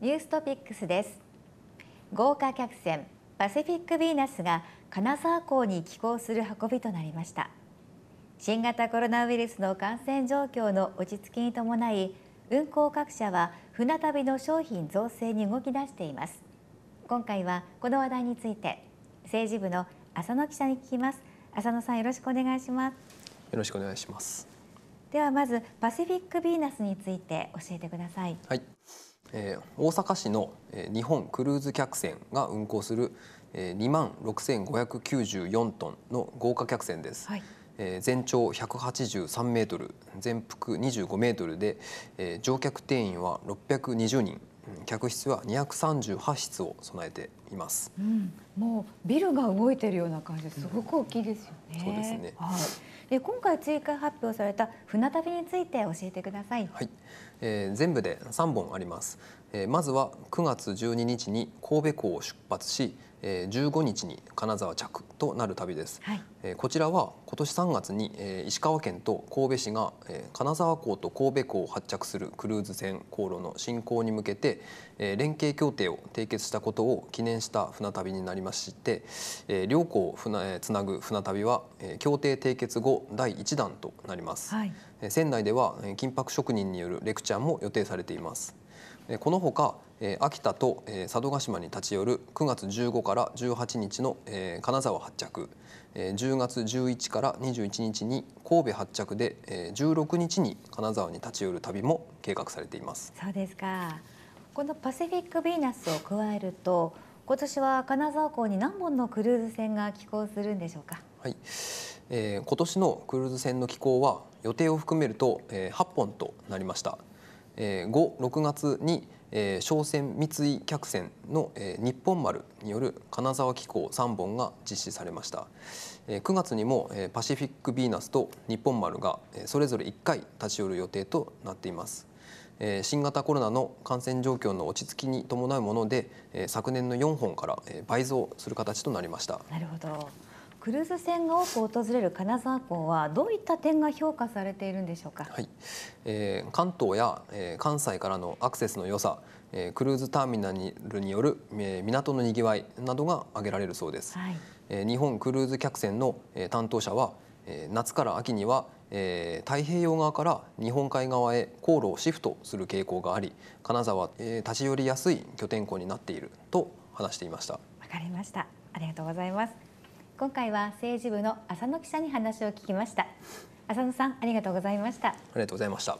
ニューストピックスです豪華客船パシフィックヴィーナスが金沢港に寄港する運びとなりました新型コロナウイルスの感染状況の落ち着きに伴い運航各社は船旅の商品造成に動き出しています今回はこの話題について政治部の浅野記者に聞きます浅野さんよろしくお願いしますよろしくお願いしますではまずパシフィックヴィーナスについて教えてくださいはいえー、大阪市の、えー、日本クルーズ客船が運航する、えー、2万6594トンの豪華客船です。はいえー、全長183メートル全幅25メートルで、えー、乗客定員は620人客室は238室を備えています。うんもうビルが動いてるような感じすごく大きいですよね。うん、そうですね。はい。で今回追加発表された船旅について教えてください。はい。えー、全部で3本あります。えー、まずは9月12日に神戸港を出発し、えー、15日に金沢着となる旅です。はい。えー、こちらは今年3月に、えー、石川県と神戸市が、えー、金沢港と神戸港を発着するクルーズ船航路の進行に向けて、えー、連携協定を締結したことを記念した船旅になります。まして、えー、両校船つなぐ船旅は、えー、協定締結後第1弾となります、はい、えー、仙台では、えー、金箔職人によるレクチャーも予定されています、えー、このほか、えー、秋田と、えー、佐渡島に立ち寄る9月15から18日の、えー、金沢発着、えー、10月11から21日に神戸発着で、えー、16日に金沢に立ち寄る旅も計画されていますそうですかこのパシフィックヴィーナスを加えると今年は金沢港に何本のクルーズ船が寄港するんでしょうか。はい、えー、今年のクルーズ船の寄港は予定を含めると、えー、8本となりました。えー、5、6月に、えー、商船三井客船の、えー、日本丸による金沢寄港3本が実施されました。えー、9月にも、えー、パシフィックビーナスと日本丸が、えー、それぞれ1回立ち寄る予定となっています。新型コロナの感染状況の落ち着きに伴うもので昨年の4本から倍増する形となりましたなるほどクルーズ船が多く訪れる金沢港はどういった点が評価されているんでしょうか、はいえー、関東や、え関西からのアクセスの良さ、えクルーズターミナルによる、え港のにぎわいなどが挙げられるそうです、はいえ日本クルーズ客船の、え担当者は夏から秋には太平洋側から日本海側へ航路をシフトする傾向があり金沢立ち寄りやすい拠点校になっていると話していましたわかりましたありがとうございます今回は政治部の浅野記者に話を聞きました浅野さんありがとうございましたありがとうございました